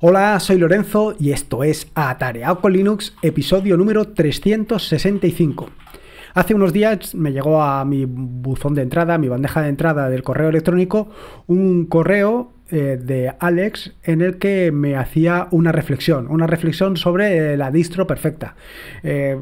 Hola, soy Lorenzo y esto es Atareado con Linux, episodio número 365. Hace unos días me llegó a mi buzón de entrada, mi bandeja de entrada del correo electrónico, un correo eh, de Alex en el que me hacía una reflexión, una reflexión sobre eh, la distro perfecta. Eh,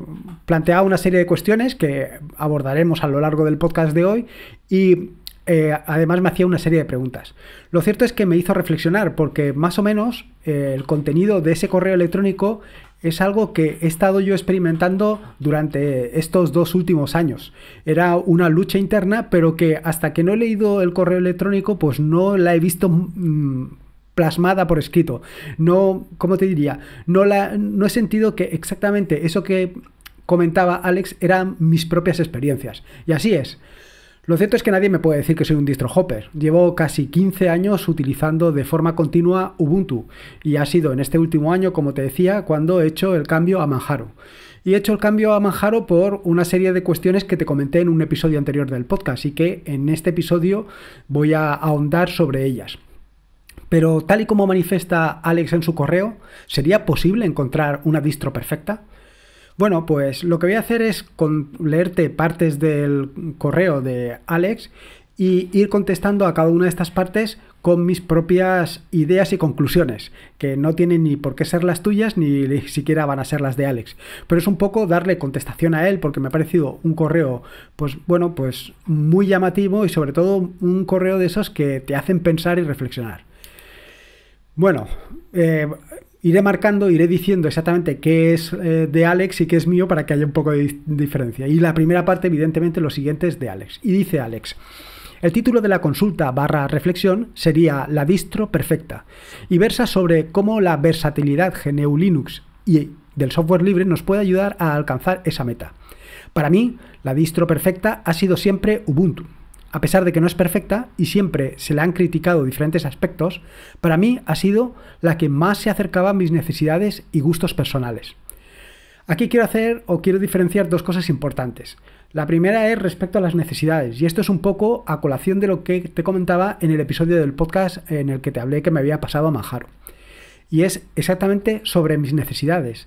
planteaba una serie de cuestiones que abordaremos a lo largo del podcast de hoy y eh, además me hacía una serie de preguntas. Lo cierto es que me hizo reflexionar porque más o menos eh, el contenido de ese correo electrónico es algo que he estado yo experimentando durante estos dos últimos años. Era una lucha interna, pero que hasta que no he leído el correo electrónico, pues no la he visto mm, plasmada por escrito. No, ¿cómo te diría? No, la, no he sentido que exactamente eso que comentaba Alex eran mis propias experiencias. Y así es. Lo cierto es que nadie me puede decir que soy un distro hopper. Llevo casi 15 años utilizando de forma continua Ubuntu y ha sido en este último año, como te decía, cuando he hecho el cambio a Manjaro. Y he hecho el cambio a Manjaro por una serie de cuestiones que te comenté en un episodio anterior del podcast y que en este episodio voy a ahondar sobre ellas. Pero tal y como manifiesta Alex en su correo, ¿sería posible encontrar una distro perfecta? Bueno, pues lo que voy a hacer es leerte partes del correo de Alex y ir contestando a cada una de estas partes con mis propias ideas y conclusiones, que no tienen ni por qué ser las tuyas ni siquiera van a ser las de Alex. Pero es un poco darle contestación a él porque me ha parecido un correo, pues bueno, pues muy llamativo y sobre todo un correo de esos que te hacen pensar y reflexionar. Bueno, eh, iré marcando, iré diciendo exactamente qué es eh, de Alex y qué es mío para que haya un poco de diferencia. Y la primera parte, evidentemente, lo siguiente es de Alex. Y dice Alex. El título de la consulta barra reflexión sería La distro perfecta y versa sobre cómo la versatilidad GNU Linux y del software libre nos puede ayudar a alcanzar esa meta. Para mí, la distro perfecta ha sido siempre Ubuntu, a pesar de que no es perfecta y siempre se le han criticado diferentes aspectos, para mí ha sido la que más se acercaba a mis necesidades y gustos personales. Aquí quiero hacer o quiero diferenciar dos cosas importantes. La primera es respecto a las necesidades, y esto es un poco a colación de lo que te comentaba en el episodio del podcast en el que te hablé que me había pasado a Majaro. Y es exactamente sobre mis necesidades.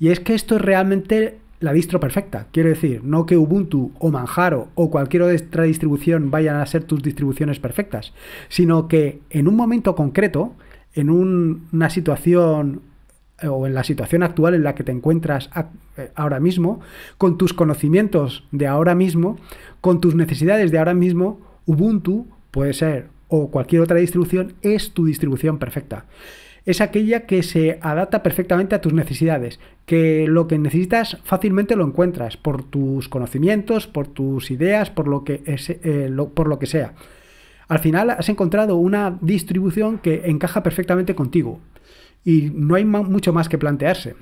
Y es que esto es realmente la distro perfecta. Quiero decir, no que Ubuntu o Manjaro o cualquier otra distribución vayan a ser tus distribuciones perfectas, sino que en un momento concreto, en una situación eh, o en la situación actual en la que te encuentras eh, ahora mismo, con tus conocimientos de ahora mismo, con tus necesidades de ahora mismo, Ubuntu puede ser o cualquier otra distribución es tu distribución perfecta es aquella que se adapta perfectamente a tus necesidades, que lo que necesitas fácilmente lo encuentras por tus conocimientos, por tus ideas, por lo que, es, eh, por lo que sea. Al final has encontrado una distribución que encaja perfectamente contigo y no hay mucho más que plantearse.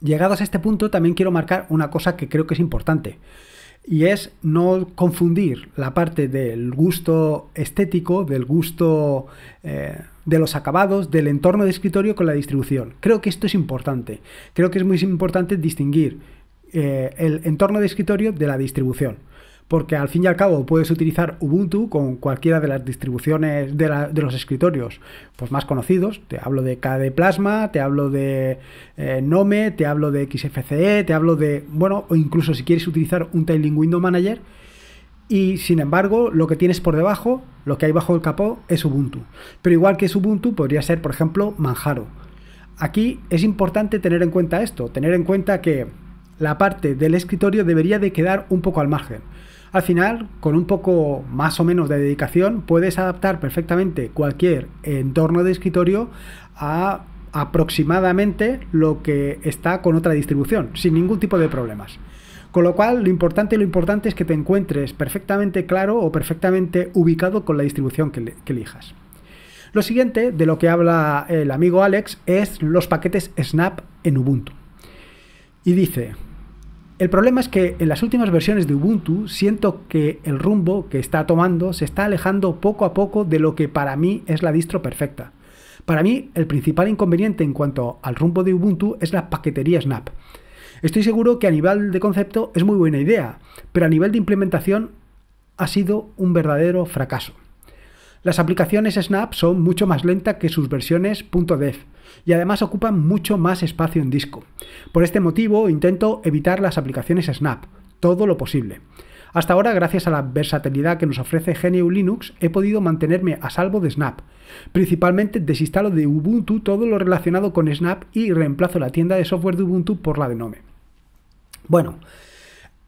Llegados a este punto también quiero marcar una cosa que creo que es importante y es no confundir la parte del gusto estético, del gusto... Eh, de los acabados, del entorno de escritorio con la distribución. Creo que esto es importante. Creo que es muy importante distinguir eh, el entorno de escritorio de la distribución. Porque al fin y al cabo puedes utilizar Ubuntu con cualquiera de las distribuciones de, los escritorios pues más conocidos. Te hablo de KDE Plasma, te hablo de eh, Nome, te hablo de XFCE, te hablo de. Bueno, o incluso si quieres utilizar un Tailing Window Manager, y sin embargo lo que tienes por debajo, lo que hay bajo el capó es Ubuntu. Pero igual que es Ubuntu podría ser por ejemplo Manjaro. Aquí es importante tener en cuenta esto, tener en cuenta que la parte del escritorio debería de quedar un poco al margen. Al final, con un poco más o menos de dedicación, puedes adaptar perfectamente cualquier entorno de escritorio a aproximadamente lo que está con otra distribución, sin ningún tipo de problemas. Con lo cual, lo importante, lo importante es que te encuentres perfectamente claro o perfectamente ubicado con la distribución que, que elijas. Lo siguiente de lo que habla el amigo Alex es los paquetes Snap en Ubuntu. Y dice, el problema es que en las últimas versiones de Ubuntu siento que el rumbo que está tomando se está alejando poco a poco de lo que para mí es la distro perfecta. Para mí el principal inconveniente en cuanto al rumbo de Ubuntu es la paquetería Snap. Estoy seguro que a nivel de concepto es muy buena idea, pero a nivel de implementación ha sido un verdadero fracaso. Las aplicaciones Snap son mucho más lentas que sus versiones .dev y además ocupan mucho más espacio en disco. Por este motivo intento evitar las aplicaciones Snap todo lo posible. Hasta ahora, gracias a la versatilidad que nos ofrece GNU Linux, he podido mantenerme a salvo de Snap. Principalmente desinstalo de Ubuntu todo lo relacionado con Snap y reemplazo la tienda de software de Ubuntu por la de Nome. Bueno,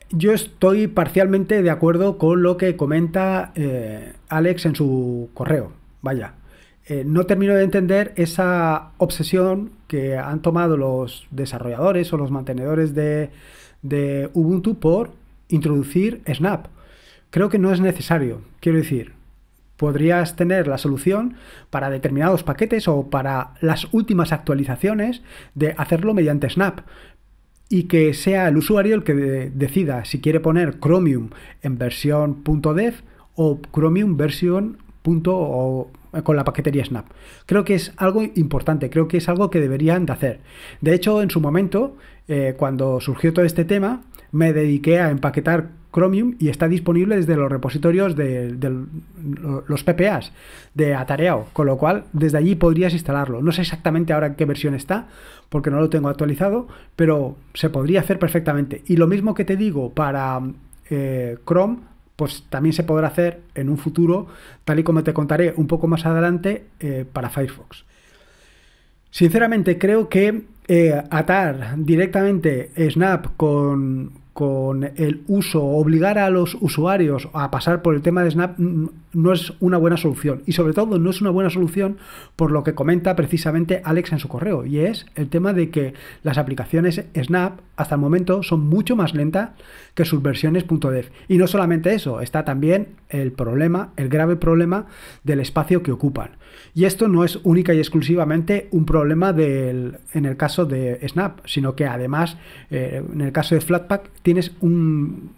yo estoy parcialmente de acuerdo con lo que comenta eh, Alex en su correo. Vaya, eh, no termino de entender esa obsesión que han tomado los desarrolladores o los mantenedores de Ubuntu por introducir Snap. Creo que no es necesario, quiero decir, podrías tener la solución para determinados paquetes o para las últimas actualizaciones de hacerlo mediante Snap y que sea el usuario el que decida si quiere poner Chromium en versión .dev o Chromium versión o eh, con la paquetería Snap. Creo que es algo importante, creo que es algo que deberían de hacer. De hecho, en su momento, eh, cuando surgió todo este tema, me dediqué a empaquetar Chromium y está disponible desde los repositorios de, los PPAs de Atareo, con lo cual desde allí podrías instalarlo. No sé exactamente ahora en qué versión está, porque no lo tengo actualizado, pero se podría hacer perfectamente. Y lo mismo que te digo para eh, Chrome, pues también se podrá hacer en un futuro, tal y como te contaré un poco más adelante, eh, para Firefox. Sinceramente creo que eh, atar directamente Snap con, con el uso, obligar a los usuarios a pasar por el tema de Snap mm, no es una buena solución. Y sobre todo no es una buena solución por lo que comenta precisamente Alex en su correo. Y es el tema de que las aplicaciones Snap hasta el momento son mucho más lentas que sus versiones .dev. Y no solamente eso, está también el problema, el grave problema del espacio que ocupan. Y esto no es única y exclusivamente un problema del, en el caso de Snap, sino que además eh, en el caso de Flatpak tienes un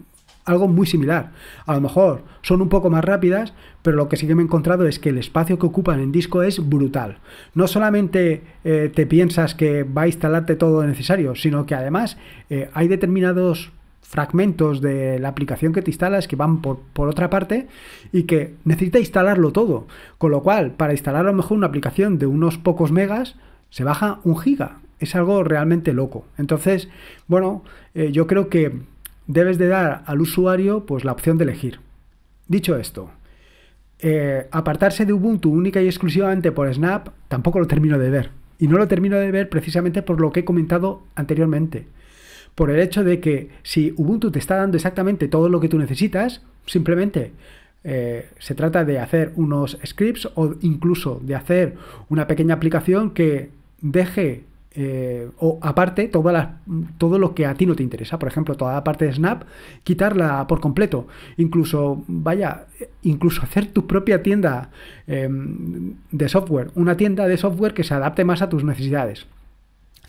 algo muy similar. A lo mejor son un poco más rápidas, pero lo que sí que me he encontrado es que el espacio que ocupan en disco es brutal. No solamente eh, te piensas que va a instalarte todo lo necesario, sino que además eh, hay determinados fragmentos de la aplicación que te instalas que van por, otra parte y que necesita instalarlo todo. Con lo cual, para instalar a lo mejor una aplicación de unos pocos megas, se baja un giga. Es algo realmente loco. Entonces, bueno, eh, yo creo que debes de dar al usuario pues, la opción de elegir. Dicho esto, eh, apartarse de Ubuntu única y exclusivamente por Snap tampoco lo termino de ver. Y no lo termino de ver precisamente por lo que he comentado anteriormente. Por el hecho de que si Ubuntu te está dando exactamente todo lo que tú necesitas, simplemente eh, se trata de hacer unos scripts o incluso de hacer una pequeña aplicación que deje eh, o aparte todo lo que a ti no te interesa. Por ejemplo, toda la parte de Snap, quitarla por completo. Incluso, vaya, incluso hacer tu propia tienda em, de software, una tienda de software que se adapte más a tus necesidades.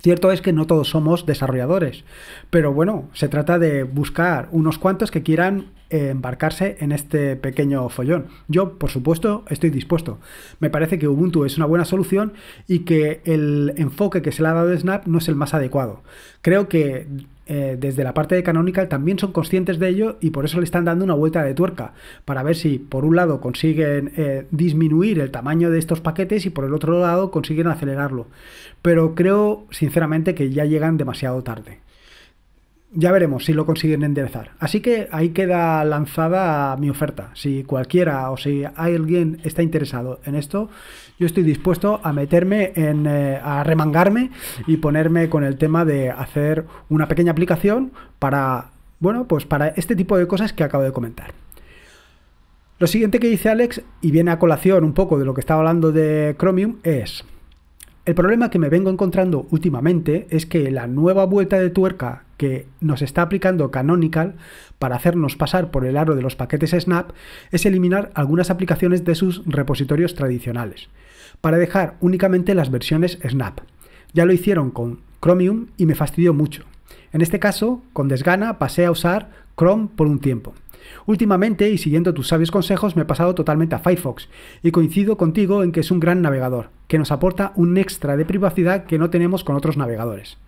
Cierto es que no todos somos desarrolladores, pero bueno, se trata de buscar unos cuantos que quieran eh, embarcarse en este pequeño follón. Yo, por supuesto, estoy dispuesto. Me parece que Ubuntu es una buena solución y que el enfoque que se le ha dado de Snap no es el más adecuado. Creo que eh, desde la parte de Canonical también son conscientes de ello y por eso le están dando una vuelta de tuerca para ver si por un lado consiguen eh, disminuir el tamaño de estos paquetes y por el otro lado consiguen acelerarlo. Pero creo sinceramente que ya llegan demasiado tarde. Ya veremos si lo consiguen enderezar. Así que ahí queda lanzada mi oferta. Si cualquiera o si alguien está interesado en esto, yo estoy dispuesto a meterme en, eh, a remangarme y ponerme con el tema de hacer una pequeña aplicación para, bueno, pues para este tipo de cosas que acabo de comentar. Lo siguiente que dice Alex, y viene a colación un poco de lo que estaba hablando de Chromium, es, el problema que me vengo encontrando últimamente es que la nueva vuelta de tuerca que nos está aplicando Canonical para hacernos pasar por el aro de los paquetes Snap es eliminar algunas aplicaciones de sus repositorios tradicionales, para dejar únicamente las versiones Snap. Ya lo hicieron con Chromium y me fastidió mucho. En este caso, con desgana, pasé a usar Chrome por un tiempo. Últimamente, y siguiendo tus sabios consejos, me he pasado totalmente a Firefox, y coincido contigo en que es un gran navegador, que nos aporta un extra de privacidad que no tenemos con otros navegadores.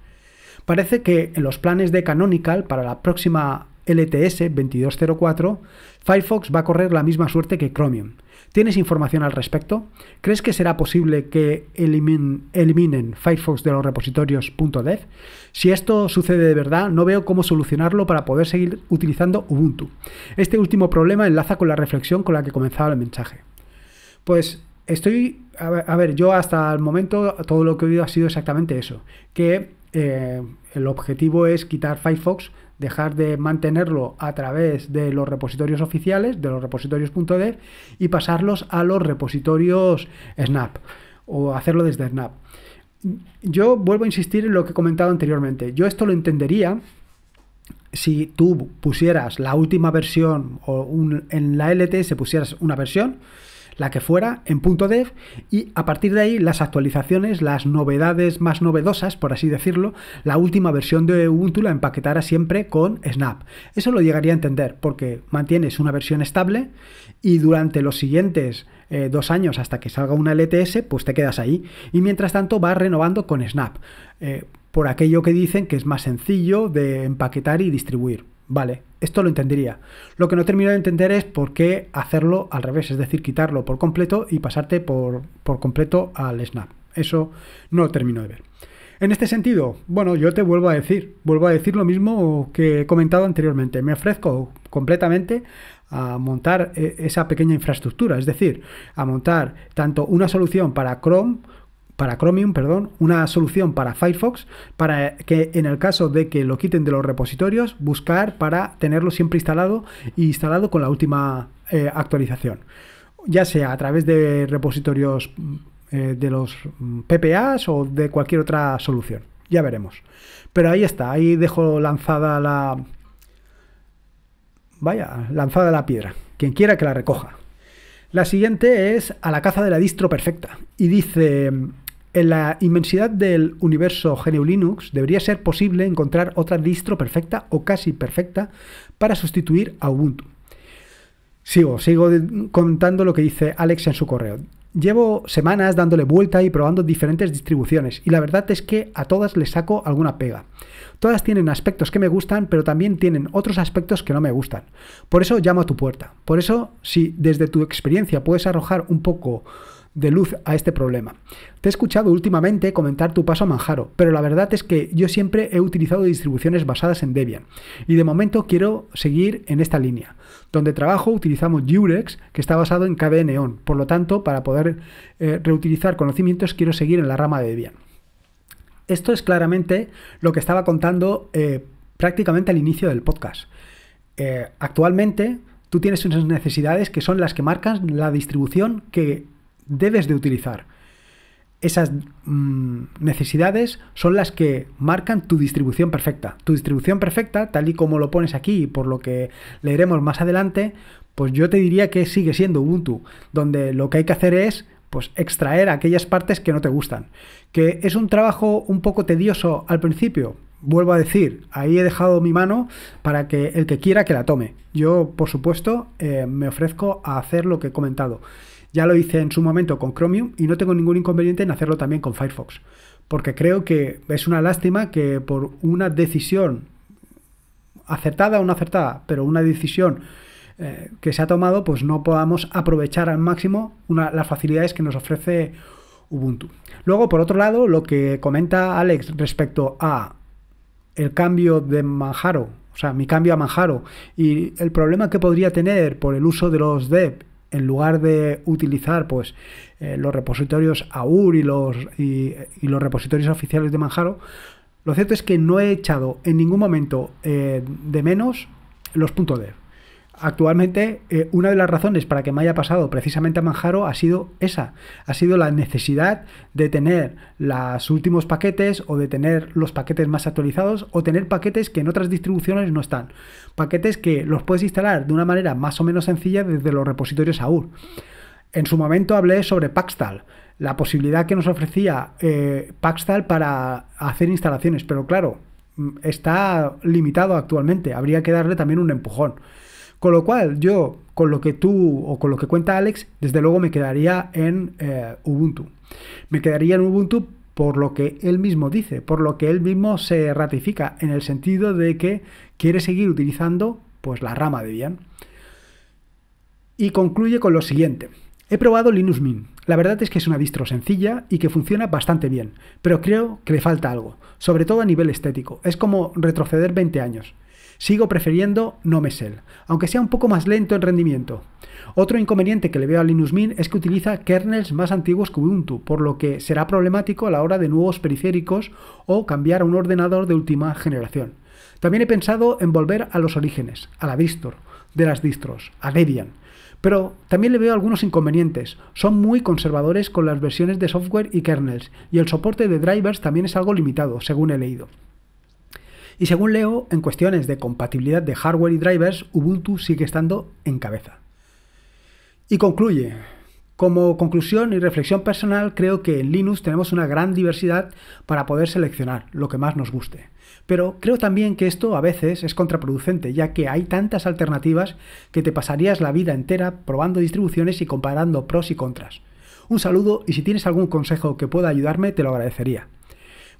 Parece que en los planes de Canonical para la próxima LTS 2204, Firefox va a correr la misma suerte que Chromium. ¿Tienes información al respecto? ¿Crees que será posible que eliminen Firefox de los repositorios .dev? Si esto sucede de verdad, no veo cómo solucionarlo para poder seguir utilizando Ubuntu. Este último problema enlaza con la reflexión con la que comenzaba el mensaje. Pues estoy... A ver, a ver yo hasta el momento todo lo que he oído ha sido exactamente eso. Que eh, el objetivo es quitar Firefox, dejar de mantenerlo a través de los repositorios oficiales, de los repositorios.de y pasarlos a los repositorios Snap, o hacerlo desde Snap. Yo vuelvo a insistir en lo que he comentado anteriormente. Yo esto lo entendería si tú pusieras la última versión o en la LT se pusieras una versión la que fuera, en punto .dev y a partir de ahí las actualizaciones, las novedades más novedosas, por así decirlo, la última versión de Ubuntu la empaquetará siempre con Snap. Eso lo llegaría a entender porque mantienes una versión estable y durante los siguientes eh, dos años hasta que salga una LTS, pues te quedas ahí y mientras tanto vas renovando con Snap. Eh, por aquello que dicen que es más sencillo de empaquetar y distribuir. Vale, esto lo entendería. Lo que no termino de entender es por qué hacerlo al revés, es decir, quitarlo por completo y pasarte por, completo al snap. Eso no lo termino de ver. En este sentido, bueno, yo te vuelvo a decir, vuelvo a decir lo mismo que he comentado anteriormente. Me ofrezco completamente a montar eh, esa pequeña infraestructura, es decir, a montar tanto una solución para Chrome para Chromium, perdón, una solución para Firefox para que en el caso de que lo quiten de los repositorios, buscar para tenerlo siempre instalado y instalado con la última eh, actualización. Ya sea a través de repositorios mm, eh, de los mm, PPAs o de cualquier otra solución. Ya veremos. Pero ahí está, ahí dejo lanzada la... Vaya, lanzada la piedra. Quien quiera que la recoja. La siguiente es a la caza de la distro perfecta. Y dice... En la inmensidad del universo GNU Linux debería ser posible encontrar otra distro perfecta o casi perfecta para sustituir a Ubuntu. Sigo, sigo contando lo que dice Alex en su correo. Llevo semanas dándole vuelta y probando diferentes distribuciones y la verdad es que a todas les saco alguna pega. Todas tienen aspectos que me gustan, pero también tienen otros aspectos que no me gustan. Por eso llamo a tu puerta. Por eso, si desde tu experiencia puedes arrojar un poco de luz a este problema. Te he escuchado últimamente comentar tu paso a Manjaro, pero la verdad es que yo siempre he utilizado distribuciones basadas en Debian y de momento quiero seguir en esta línea. Donde trabajo utilizamos Jurex, que está basado en KDE Neon, por lo tanto, para poder eh, reutilizar conocimientos quiero seguir en la rama de Debian. Esto es claramente lo que estaba contando eh, prácticamente al inicio del podcast. Eh, actualmente tú tienes unas necesidades que son las que marcan la distribución que debes de utilizar. Esas mm, necesidades son las que marcan tu distribución perfecta. Tu distribución perfecta, tal y como lo pones aquí por lo que leeremos más adelante, pues yo te diría que sigue siendo Ubuntu, donde lo que hay que hacer es pues extraer aquellas partes que no te gustan. Que es un trabajo un poco tedioso al principio, vuelvo a decir, ahí he dejado mi mano para que el que quiera que la tome. Yo, por supuesto, eh, me ofrezco a hacer lo que he comentado. Ya lo hice en su momento con Chromium y no tengo ningún inconveniente en hacerlo también con Firefox, porque creo que es una lástima que por una decisión acertada o no acertada, pero una decisión eh, que se ha tomado, pues no podamos aprovechar al máximo las facilidades que nos ofrece Ubuntu. Luego, por otro lado, lo que comenta Alex respecto a el cambio de Manjaro, o sea, mi cambio a Manjaro y el problema que podría tener por el uso de los dev en lugar de utilizar pues, eh, los repositorios AUR y los, y, los repositorios oficiales de Manjaro, lo cierto es que no he echado en ningún momento eh, de menos los .dev. Actualmente, eh, una de las razones para que me haya pasado precisamente a Manjaro ha sido esa, ha sido la necesidad de tener los últimos paquetes o de tener los paquetes más actualizados o tener paquetes que en otras distribuciones no están. Paquetes que los puedes instalar de una manera más o menos sencilla desde los repositorios AUR. En su momento hablé sobre Paxtal, la posibilidad que nos ofrecía eh, Paxtal para hacer instalaciones, pero claro, mm, está limitado actualmente, habría que darle también un empujón. Con lo cual, yo, con lo que tú o con lo que cuenta Alex, desde luego me quedaría en eh, Ubuntu. Me quedaría en Ubuntu por lo que él mismo dice, por lo que él mismo se ratifica, en el sentido de que quiere seguir utilizando pues la rama de Debian. Y concluye con lo siguiente. He probado Linux Mint. La verdad es que es una distro sencilla y que funciona bastante bien, pero creo que le falta algo, sobre todo a nivel estético. Es como retroceder 20 años. Sigo prefiriendo Nomesel, aunque sea un poco más lento en rendimiento. Otro inconveniente que le veo a Linux Mint es que utiliza kernels más antiguos que Ubuntu, por lo que será problemático a la hora de nuevos periféricos o cambiar a un ordenador de última generación. También he pensado en volver a los orígenes, a la Vistor, de las distros, a Debian. Pero también le veo algunos inconvenientes. Son muy conservadores con las versiones de software y kernels, y el soporte de drivers también es algo limitado, según he leído. Y según leo, en cuestiones de compatibilidad de hardware y drivers, Ubuntu sigue estando en cabeza. Y concluye. Como conclusión y reflexión personal, creo que en Linux tenemos una gran diversidad para poder seleccionar lo que más nos guste. Pero creo también que esto a veces es contraproducente, ya que hay tantas alternativas que te pasarías la vida entera probando distribuciones y comparando pros y contras. Un saludo y si tienes algún consejo que pueda ayudarme, te lo agradecería.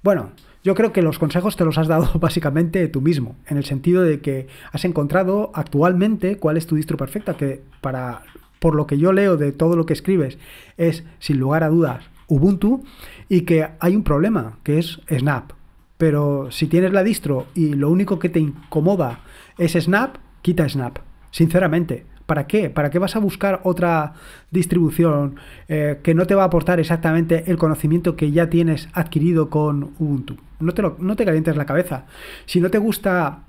Bueno, yo creo que los consejos te los has dado básicamente tú mismo, en el sentido de que has encontrado actualmente cuál es tu distro perfecta, que para por lo que yo leo de todo lo que escribes es sin lugar a dudas Ubuntu y que hay un problema, que es Snap. Pero si tienes la distro y lo único que te incomoda es Snap, quita Snap, sinceramente. ¿Para qué? ¿Para qué vas a buscar otra distribución eh, que no te va a aportar exactamente el conocimiento que ya tienes adquirido con Ubuntu? No te, no te calientes la cabeza. Si no te gusta,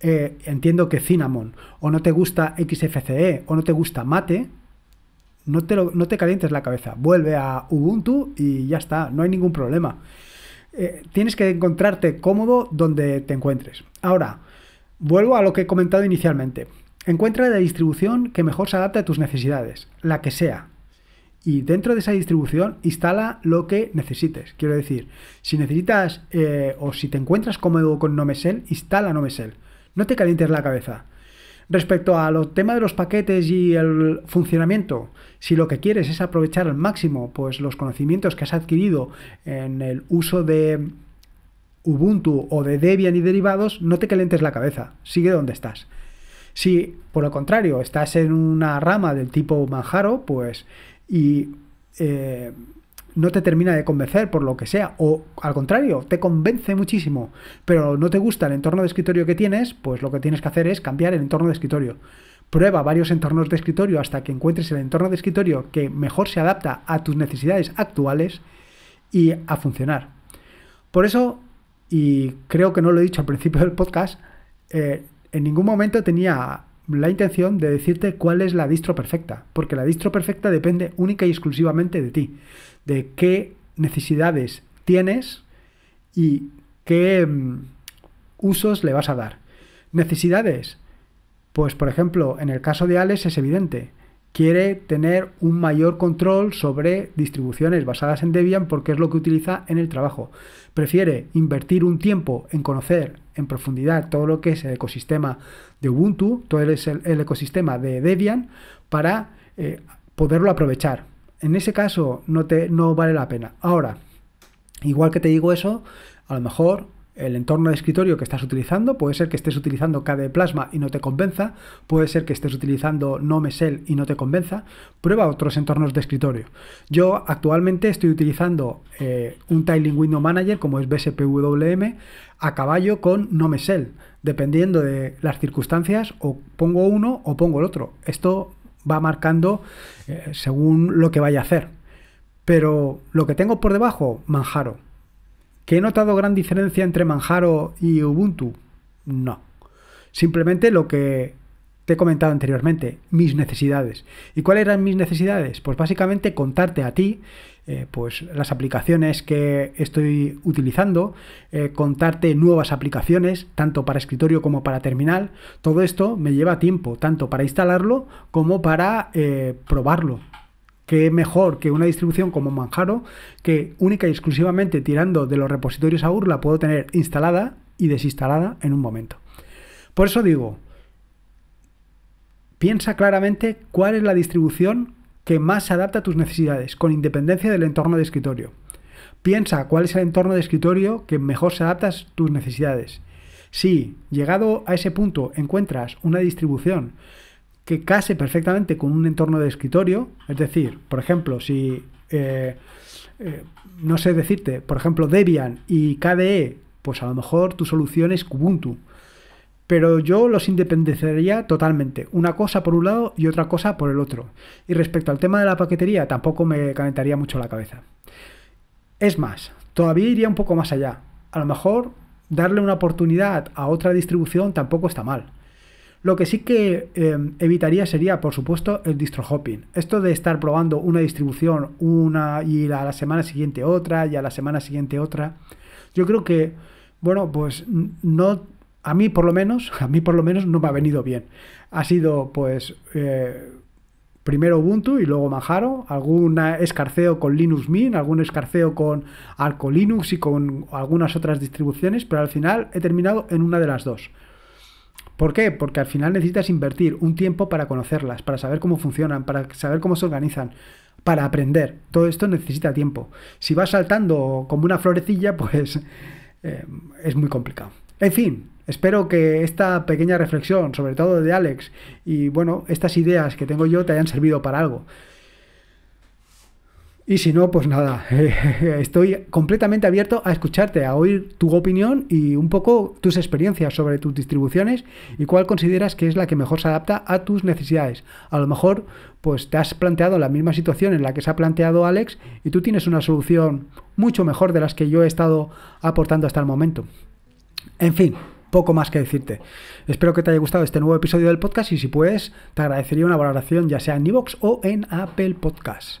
eh, entiendo que Cinnamon, o no te gusta XFCE, o no te gusta Mate, no te, no te calientes la cabeza. Vuelve a Ubuntu y ya está, no hay ningún problema. Eh, tienes que encontrarte cómodo donde te encuentres. Ahora, vuelvo a lo que he comentado inicialmente Encuentra la distribución que mejor se adapte a tus necesidades, la que sea. Y dentro de esa distribución instala lo que necesites. Quiero decir, si necesitas eh, o si te encuentras cómodo con Nomesel, instala Nomesel. No te calientes la cabeza. Respecto a los tema de los paquetes y el funcionamiento, si lo que quieres es aprovechar al máximo pues, los conocimientos que has adquirido en el uso de Ubuntu o de Debian y derivados, no te calientes la cabeza, sigue donde estás. Si, por lo contrario, estás en una rama del tipo Manjaro, pues, y eh, no te termina de convencer por lo que sea, o al contrario, te convence muchísimo, pero no te gusta el entorno de escritorio que tienes, pues lo que tienes que hacer es cambiar el entorno de escritorio. Prueba varios entornos de escritorio hasta que encuentres el entorno de escritorio que mejor se adapta a tus necesidades actuales y a funcionar. Por eso, y creo que no lo he dicho al principio del podcast, eh, en ningún momento tenía la intención de decirte cuál es la distro perfecta, porque la distro perfecta depende única y exclusivamente de ti, de qué necesidades tienes y qué mm, usos le vas a dar. Necesidades, pues por ejemplo, en el caso de Alex es evidente, quiere tener un mayor control sobre distribuciones basadas en Debian porque es lo que utiliza en el trabajo. Prefiere invertir un tiempo en conocer en profundidad todo lo que es el ecosistema de Ubuntu, todo el, el ecosistema de Debian, para eh, poderlo aprovechar. En ese caso no, te, no vale la pena. Ahora, igual que te digo eso, a lo mejor el entorno de escritorio que estás utilizando. Puede ser que estés utilizando KDE Plasma y no te convenza. Puede ser que estés utilizando Shell y no te convenza. Prueba otros entornos de escritorio. Yo actualmente estoy utilizando eh, un Tiling Window Manager como es BSPWM a caballo con NomeSell, Dependiendo de las circunstancias, o pongo uno o pongo el otro. Esto va marcando eh, según lo que vaya a hacer. Pero lo que tengo por debajo, manjaro. ¿Que he notado gran diferencia entre Manjaro y Ubuntu? No. Simplemente lo que te he comentado anteriormente, mis necesidades. ¿Y cuáles eran mis necesidades? Pues básicamente contarte a ti eh, pues las aplicaciones que estoy utilizando, eh, contarte nuevas aplicaciones, tanto para escritorio como para terminal. Todo esto me lleva tiempo, tanto para instalarlo como para eh, probarlo que mejor que una distribución como Manjaro, que única y exclusivamente tirando de los repositorios a la puedo tener instalada y desinstalada en un momento. Por eso digo, piensa claramente cuál es la distribución que más se adapta a tus necesidades, con independencia del entorno de escritorio. Piensa cuál es el entorno de escritorio que mejor se adapta a tus necesidades. Si, llegado a ese punto, encuentras una distribución que case perfectamente con un entorno de escritorio. Es decir, por ejemplo, si, eh, eh, no sé decirte, por ejemplo, Debian y KDE, pues a lo mejor tu solución es Ubuntu. Pero yo los independecería totalmente, una cosa por un lado y otra cosa por el otro. Y respecto al tema de la paquetería, tampoco me calentaría mucho la cabeza. Es más, todavía iría un poco más allá. A lo mejor darle una oportunidad a otra distribución tampoco está mal. Lo que sí que em, evitaría sería, por supuesto, el distro hopping. Esto de estar probando una distribución una y a la semana siguiente otra y a la semana siguiente otra. Yo creo que, bueno, pues no a mí por lo menos, a mí por lo menos no me ha venido bien. Ha sido pues eh, primero Ubuntu y luego Manjaro, algún escarceo con Linux Mint, algún escarceo con Arco Linux y con algunas otras distribuciones, pero al final he terminado en una de las dos. ¿Por qué? Porque al final necesitas invertir un tiempo para conocerlas, para saber cómo funcionan, para saber cómo se organizan, para aprender. Todo esto necesita tiempo. Si vas saltando como una florecilla, pues eh, es muy complicado. En fin, espero que esta pequeña reflexión, sobre todo de Alex, y bueno, estas ideas que tengo yo te hayan servido para algo. Y si no, pues nada, estoy completamente abierto a escucharte, a oír tu opinión y un poco tus experiencias sobre tus distribuciones y cuál consideras que es la que mejor se adapta a tus necesidades. A lo mejor, pues te has planteado la misma situación en la que se ha planteado Alex y tú tienes una solución mucho mejor de las que yo he estado aportando hasta el momento. En fin, poco más que decirte. Espero que te haya gustado este nuevo episodio del podcast y si puedes, te agradecería una valoración ya sea en iVoox o en Apple Podcasts.